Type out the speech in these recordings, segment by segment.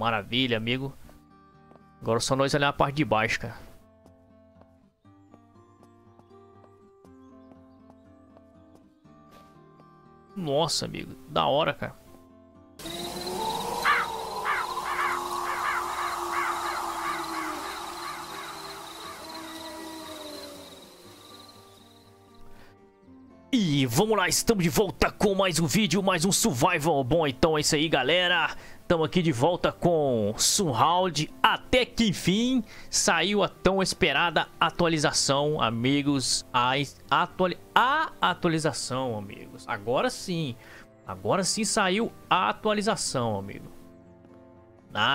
Maravilha, amigo. Agora só nós olhar a parte de baixo, cara. Nossa, amigo. Da hora, cara. E vamos lá, estamos de volta com mais um vídeo, mais um survival. Bom, então é isso aí, galera. Estamos aqui de volta com Surround. Até que enfim saiu a tão esperada atualização, amigos. A, atuali a atualização, amigos. Agora sim. Agora sim saiu a atualização, amigo.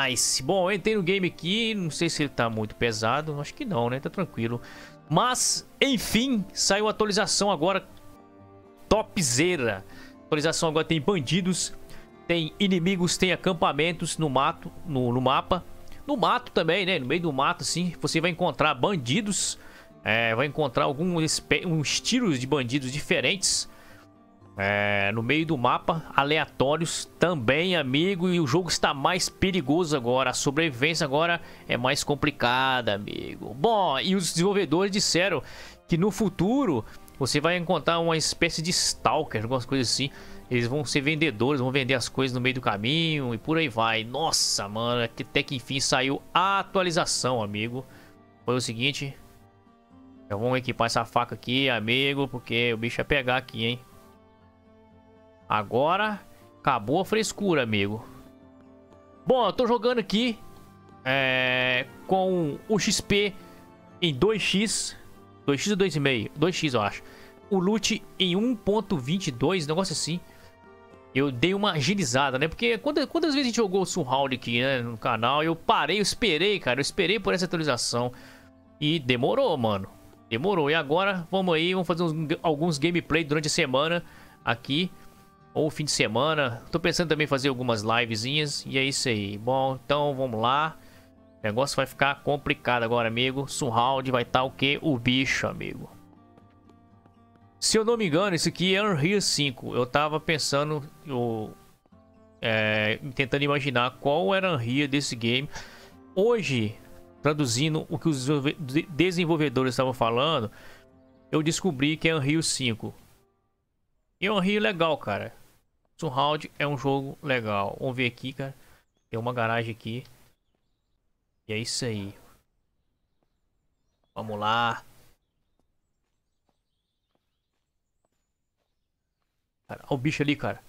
Nice. Bom, eu entrei no game aqui. Não sei se ele tá muito pesado. Acho que não, né? Tá tranquilo. Mas, enfim, saiu a atualização agora. Topzera. atualização agora tem bandidos tem inimigos, tem acampamentos no mato, no, no, mapa. No mato também, né? No meio do mato, assim, você vai encontrar bandidos. É, vai encontrar alguns uns tiros de bandidos diferentes. É, no meio do mapa, aleatórios também, amigo. E o jogo está mais perigoso agora. A sobrevivência agora é mais complicada, amigo. Bom, e os desenvolvedores disseram que no futuro você vai encontrar uma espécie de stalker, algumas coisas assim eles vão ser vendedores, vão vender as coisas no meio do caminho e por aí vai. Nossa, mano, é até que enfim saiu a atualização, amigo. Foi o seguinte. Já vamos equipar essa faca aqui, amigo, porque o bicho ia pegar aqui, hein. Agora, acabou a frescura, amigo. Bom, eu tô jogando aqui é, com o XP em 2x. 2x ou 2,5? 2x, eu acho. O loot em 1.22, negócio assim eu dei uma agilizada, né? Porque quantas, quantas vezes a gente jogou o Surround aqui, né? No canal, eu parei, eu esperei, cara. Eu esperei por essa atualização. E demorou, mano. Demorou. E agora, vamos aí, vamos fazer uns, alguns gameplay durante a semana aqui. Ou fim de semana. Tô pensando também em fazer algumas livezinhas. E é isso aí. Bom, então vamos lá. O negócio vai ficar complicado agora, amigo. Surround vai estar tá, o quê? O bicho, amigo. Se eu não me engano, esse aqui é Unreal 5. Eu tava pensando, eu, é, tentando imaginar qual era a Unreal desse game. Hoje, traduzindo o que os desenvolvedores estavam falando, eu descobri que é Unreal 5. E é um Unreal legal, cara. Surround é um jogo legal. Vamos ver aqui, cara. Tem uma garagem aqui. E é isso aí. Vamos lá. Cara, olha o bicho ali, cara.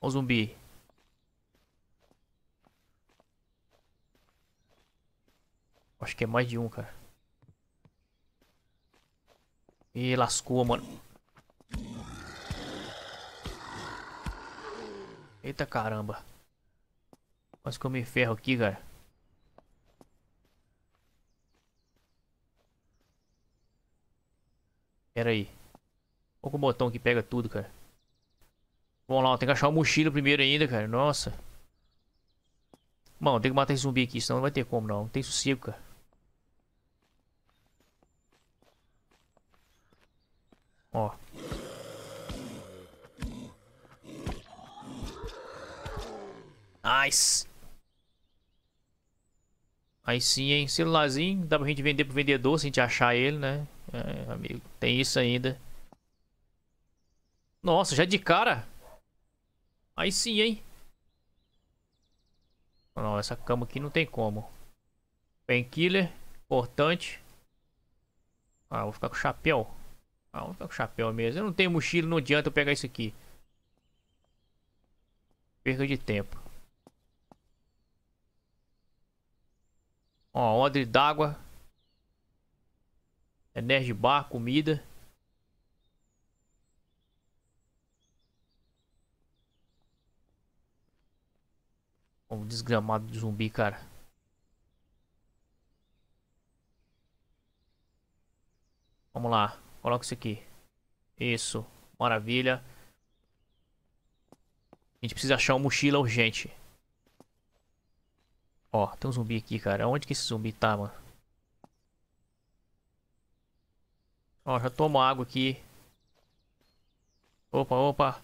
Olha o zumbi. Acho que é mais de um, cara. E lascou, mano. Eita caramba. Quase que eu me ferro aqui, cara. Pera aí. Olha com o botão que pega tudo, cara. Vamos lá, tem que achar o mochila primeiro ainda, cara. Nossa. Mano, tem que matar esse zumbi aqui, senão não vai ter como não. Não tem sossego, cara. Ó. Nice. Aí sim, hein? Celularzinho. Dá pra gente vender pro vendedor se a gente achar ele, né? É, amigo. Tem isso ainda. Nossa, já é de cara? Aí sim, hein? Não, essa cama aqui não tem como. Painkiller, importante. Ah, vou ficar com o chapéu. Ah, vou ficar com o chapéu mesmo. Eu não tenho mochila, não adianta eu pegar isso aqui. Perca de tempo. Ó, odre d'água. Energy bar, comida. Um desgramado de zumbi, cara. Vamos lá. Coloca isso aqui. Isso. Maravilha. A gente precisa achar uma mochila urgente. Ó, tem um zumbi aqui, cara. Onde que esse zumbi tá, mano? Ó, já tomo água aqui. Opa, opa.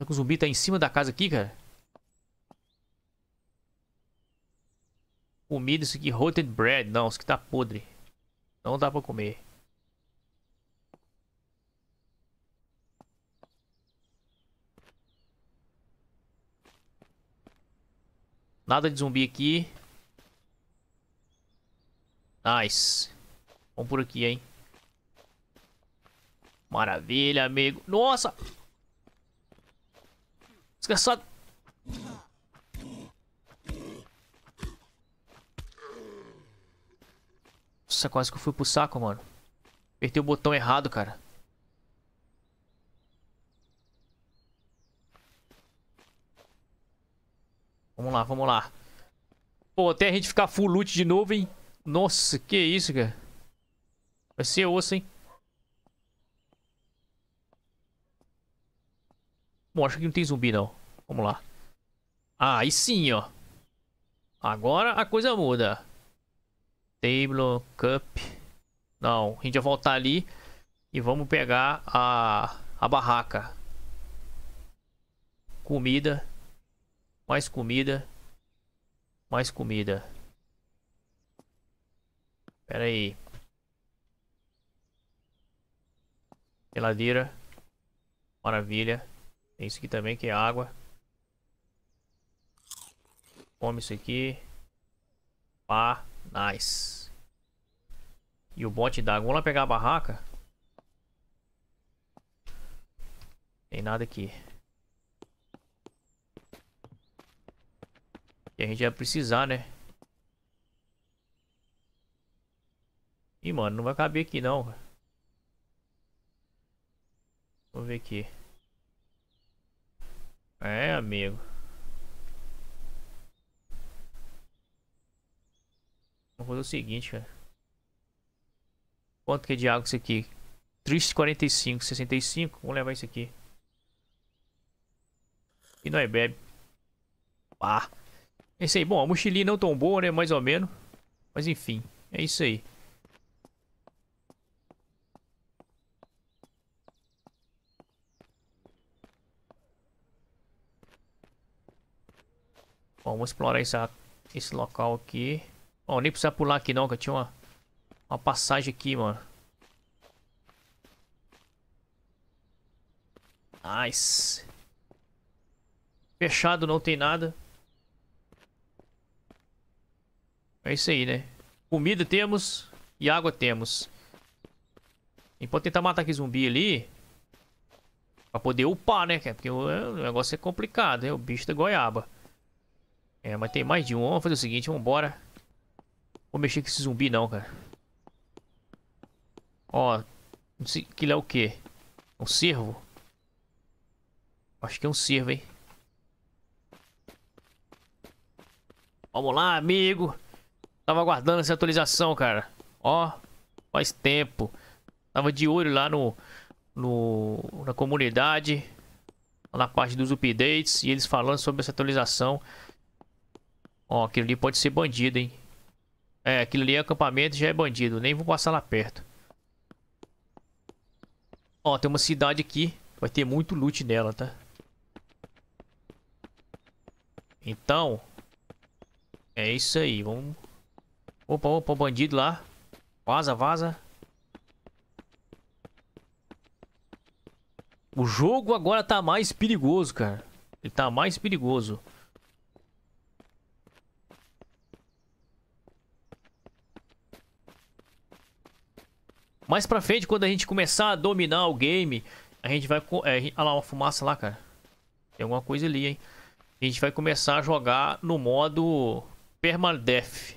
Tá o zumbi tá em cima da casa aqui, cara. Comida, isso aqui, rotten bread. Não, isso aqui tá podre. Não dá pra comer. Nada de zumbi aqui. Nice. Vamos por aqui, hein. Maravilha, amigo. Nossa! Desgraçado. Nossa, quase que eu fui pro saco, mano. Apertei o botão errado, cara. Vamos lá, vamos lá. Pô, até a gente ficar full loot de novo, hein? Nossa, que isso, cara. Vai ser osso, hein? Bom, acho que não tem zumbi, não. Vamos lá. Ah, aí sim, ó. Agora a coisa muda. Table, cup. Não, a gente vai voltar ali e vamos pegar a, a barraca. Comida. Mais comida. Mais comida. Pera aí. Geladeira. Maravilha. Tem isso aqui também que é água. Come isso aqui. Pá, nice. E o bote d'água. Vamos lá pegar a barraca. Tem nada aqui. E a gente vai precisar, né? Ih, mano, não vai caber aqui não. Vamos ver aqui. É, amigo. Vou fazer o seguinte, cara. Quanto que é de água isso aqui? Triste 45, 65. Vamos levar isso aqui. E é bebe. Ah. É isso aí. Bom, a mochilinha não tão boa, né? Mais ou menos. Mas enfim, é isso aí. vamos explorar esse, esse local aqui. oh, nem precisa pular aqui não, que eu tinha uma, uma passagem aqui, mano. Nice. Fechado, não tem nada. É isso aí, né? Comida temos e água temos. E pode tentar matar aquele zumbi ali. Pra poder upar, né? Porque o negócio é complicado, né? O bicho da goiaba. É, mas tem mais de um. Vamos fazer o seguinte, vamos embora. Vou mexer com esse zumbi não, cara. Ó, não sei, aquilo é o quê? É um cervo? Acho que é um cervo, hein? Vamos lá, amigo. Tava aguardando essa atualização, cara. Ó, faz tempo. Tava de olho lá no, no na comunidade, na parte dos updates e eles falando sobre essa atualização. Ó, aquilo ali pode ser bandido, hein? É, aquilo ali é acampamento já é bandido. Nem vou passar lá perto. Ó, tem uma cidade aqui. Vai ter muito loot nela, tá? Então... É isso aí, vamos... Opa, opa, bandido lá. Vaza, vaza. O jogo agora tá mais perigoso, cara. Ele tá mais perigoso. Mais pra frente, quando a gente começar a dominar o game, a gente vai... É, olha lá, uma fumaça lá, cara. Tem alguma coisa ali, hein? A gente vai começar a jogar no modo Permadeath.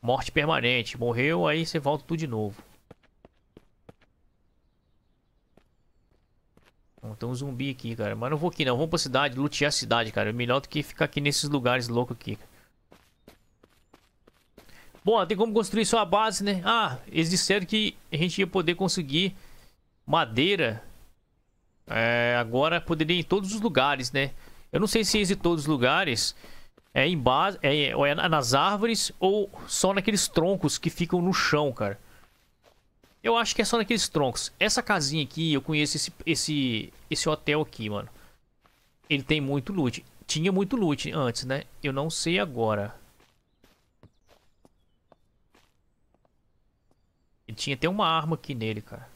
Morte permanente. Morreu, aí você volta tudo de novo. Bom, tem um zumbi aqui, cara. Mas não vou aqui, não. Vamos pra cidade, lutear a cidade, cara. É melhor do que ficar aqui nesses lugares loucos aqui, cara. Bom, tem como construir sua base, né? Ah, eles disseram que a gente ia poder conseguir madeira. É, agora poderia em todos os lugares, né? Eu não sei se em todos os lugares é em base, é, ou é nas árvores ou só naqueles troncos que ficam no chão, cara. Eu acho que é só naqueles troncos. Essa casinha aqui, eu conheço esse, esse, esse hotel aqui, mano. Ele tem muito loot. Tinha muito loot antes, né? Eu não sei agora. Ele tinha até uma arma aqui nele, cara.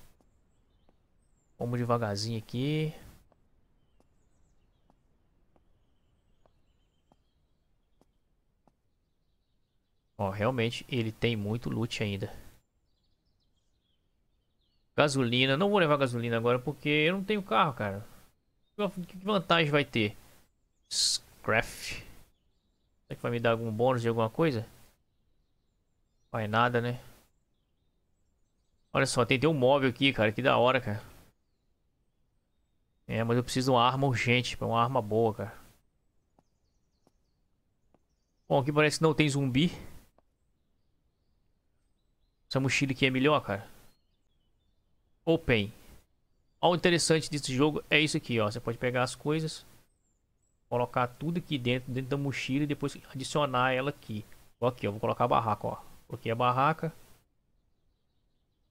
Vamos devagarzinho aqui. Ó, realmente ele tem muito loot ainda. Gasolina. Não vou levar gasolina agora porque eu não tenho carro, cara. Que vantagem vai ter? Scraft. Será que vai me dar algum bônus de alguma coisa? Vai nada, né? Olha só, tem, tem um móvel aqui, cara. Que da hora, cara. É, mas eu preciso de uma arma urgente. Uma arma boa, cara. Bom, aqui parece que não tem zumbi. Essa mochila aqui é melhor, cara. Open. Ó, o interessante desse jogo é isso aqui, ó. Você pode pegar as coisas, colocar tudo aqui dentro, dentro da mochila e depois adicionar ela aqui. aqui, ó. Vou colocar a barraca, ó. Coloquei a barraca.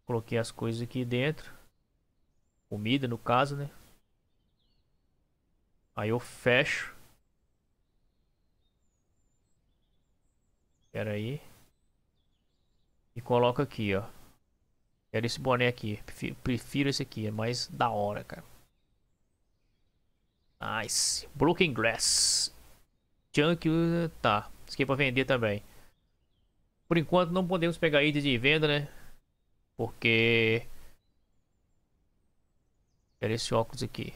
Coloquei as coisas aqui dentro. Comida, no caso, né? Aí eu fecho. Pera aí. E coloco aqui, ó. Quero esse boné aqui. Prefiro esse aqui. É mais da hora, cara. Nice. Broken Grass. Junk, tá. Isso aqui é pra vender também. Por enquanto não podemos pegar itens de venda, né? Porque... Era esse óculos aqui.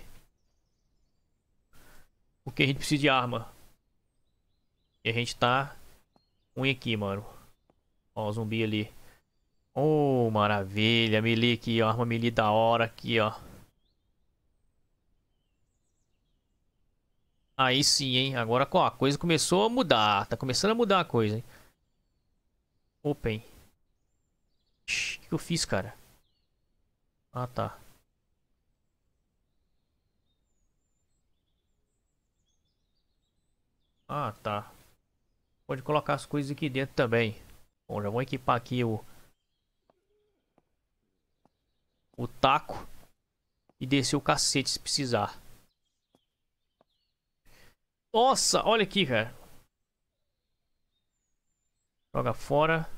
Porque a gente precisa de arma. E a gente tá... Ruim aqui, mano. Ó, o zumbi ali. Oh, maravilha. Melee aqui, ó. Arma melee da hora aqui, ó. Aí sim, hein? Agora a coisa começou a mudar. Tá começando a mudar a coisa, hein? Open. O que eu fiz, cara? Ah, tá. Ah, tá. Pode colocar as coisas aqui dentro também. Bom, já vou equipar aqui o... O taco. E descer o cacete se precisar. Nossa, olha aqui, cara. Joga fora.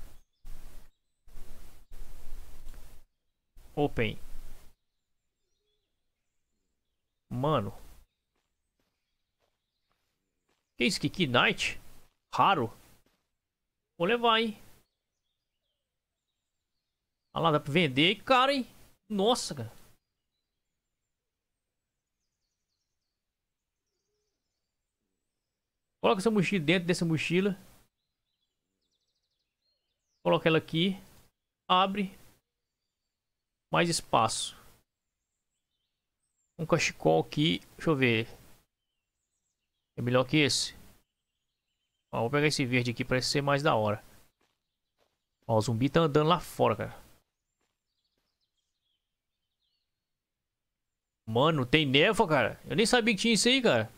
Open. Mano. Que isso? Kiki Knight? Raro? Vou levar, hein? Olha lá, dá pra vender. Cara, hein? Nossa, cara. Coloca essa mochila dentro dessa mochila. Coloca ela aqui. Abre mais espaço. Um cachecol aqui, deixa eu ver. É melhor que esse. Ó, vou pegar esse verde aqui, parece ser mais da hora. Ó, o zumbi tá andando lá fora, cara. Mano, tem névoa, cara. Eu nem sabia que tinha isso aí, cara.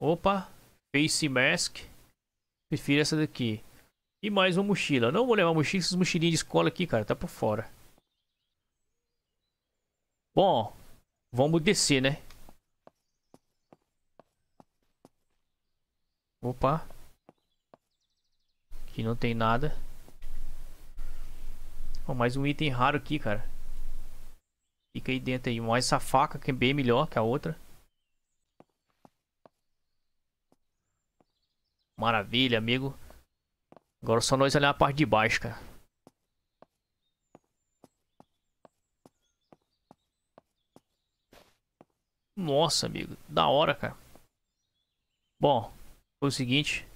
Opa. Face Mask. Prefiro essa daqui. E mais uma mochila. Não vou levar mochila, esses mochilinhos de escola aqui, cara. Tá por fora. Bom, vamos descer, né? Opa. Aqui não tem nada. Oh, mais um item raro aqui, cara. Fica aí dentro aí. Mais essa faca que é bem melhor que a outra. Maravilha, amigo. Agora só nós olhar a parte de baixo, cara. Nossa, amigo. Da hora, cara. Bom, foi o seguinte.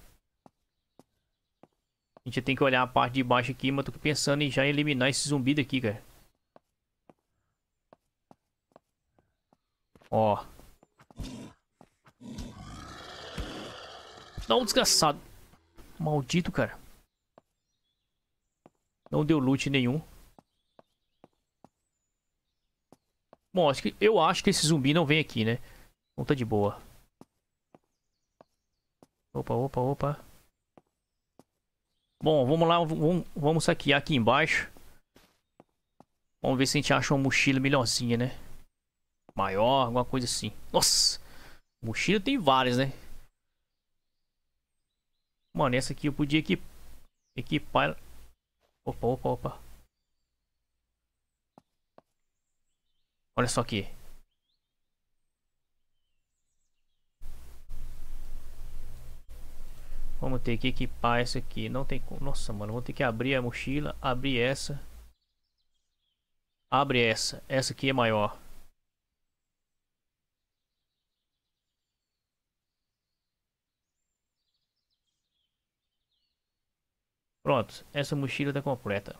A gente tem que olhar a parte de baixo aqui, mas tô pensando em já eliminar esse zumbi daqui, cara. Ó. Dá um desgraçado. Maldito, cara. Não deu loot nenhum. Bom, acho que, eu acho que esse zumbi não vem aqui, né? Então tá de boa. Opa, opa, opa. Bom, vamos lá, vamos, vamos saquear aqui embaixo. Vamos ver se a gente acha uma mochila melhorzinha, né? Maior, alguma coisa assim. Nossa! Mochila tem várias, né? Mano, essa aqui eu podia equip... equipar Opa, opa, opa. Olha só aqui. Vamos ter que equipar essa aqui. Não tem como. Nossa, mano. Vou ter que abrir a mochila. Abrir essa. Abre essa. Essa aqui é maior. Pronto, essa mochila está completa.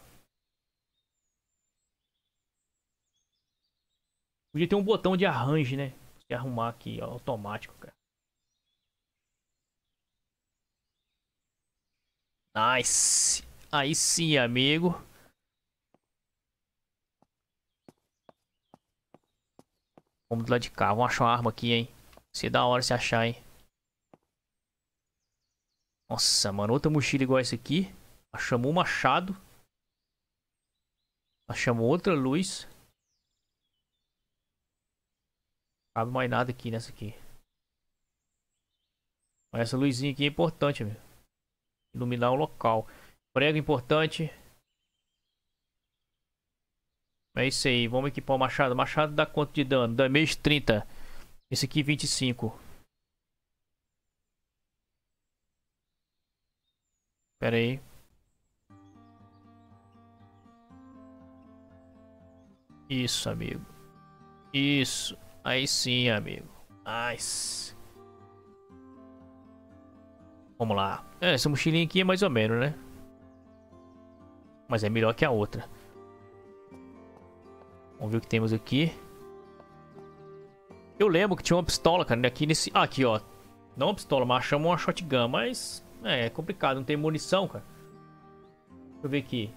Podia ter um botão de arranjo, né? Se arrumar aqui, ó, automático, cara. Nice! Aí sim, amigo. Vamos do lado de cá. Vamos achar uma arma aqui, hein? Se é da hora se achar, hein? Nossa, mano. Outra mochila igual essa aqui. Ela chamou o machado. Ela chamou outra luz. Não cabe mais nada aqui nessa aqui. Mas essa luzinha aqui é importante, amigo. Iluminar o local. Prego importante. É isso aí. Vamos equipar o machado. Machado dá quanto de dano? Damage 30. Esse aqui 25. Pera aí. Isso, amigo. Isso. Aí sim, amigo. Nice. Vamos lá. É, essa mochilinha aqui é mais ou menos, né? Mas é melhor que a outra. Vamos ver o que temos aqui. Eu lembro que tinha uma pistola, cara, aqui nesse... Ah, aqui, ó. Não uma pistola, mas achamos uma shotgun, mas... É, é complicado, não tem munição, cara. Deixa eu ver aqui.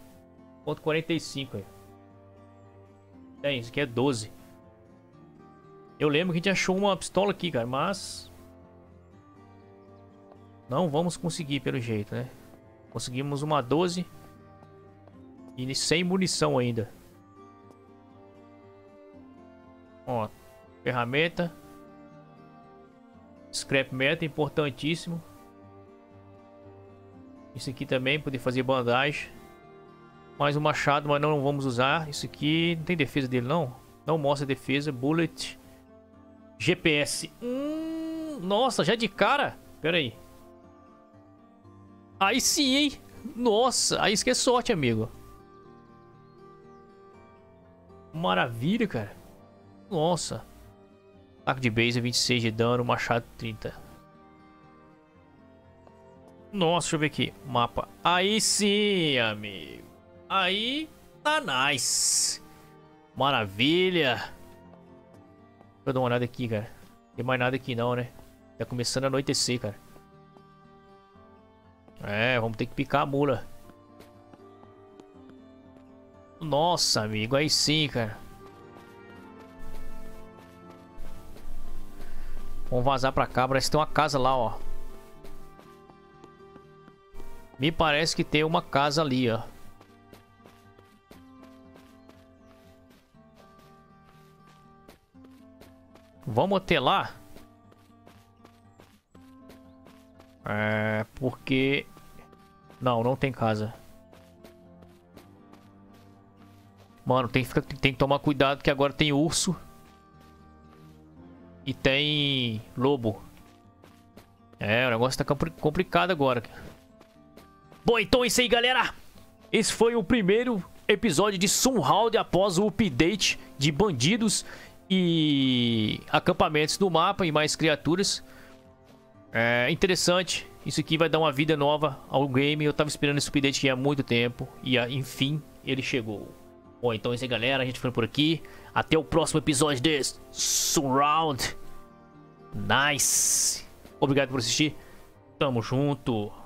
Ponto 45 aí. Tem, é, isso aqui é 12. Eu lembro que a gente achou uma pistola aqui, cara, mas... Não vamos conseguir, pelo jeito, né? Conseguimos uma 12. E sem munição ainda. Ó, ferramenta. Scrap metal, importantíssimo. Isso aqui também, poder fazer bandagem. Mais um machado, mas não vamos usar. Isso aqui não tem defesa dele, não. Não mostra defesa. Bullet. GPS. Hum, nossa, já é de cara? Pera aí. Aí sim, hein? Nossa, aí isso que é sorte, amigo. Maravilha, cara. Nossa. Taco de base 26 de dano, machado 30. Nossa, deixa eu ver aqui. Mapa. Aí sim, amigo. Aí tá nice. Maravilha. Deixa eu dar uma olhada aqui, cara. Não tem mais nada aqui não, né? Tá começando a anoitecer, cara. É, vamos ter que picar a mula. Nossa, amigo, aí sim, cara. Vamos vazar pra cá, parece que tem uma casa lá, ó. Me parece que tem uma casa ali, ó. Vamos até lá. É, porque... Não, não tem casa. Mano, tem que, ficar, tem que tomar cuidado que agora tem urso. E tem lobo. É, o negócio tá complicado agora. Bom, então é isso aí, galera. Esse foi o primeiro episódio de Sunhound após o update de bandidos e acampamentos do mapa e mais criaturas. É interessante. Isso aqui vai dar uma vida nova ao game. Eu tava esperando esse update há muito tempo. E ah, enfim, ele chegou. Bom, então é isso aí, galera. A gente foi por aqui. Até o próximo episódio desse Surround. Nice. Obrigado por assistir. Tamo junto.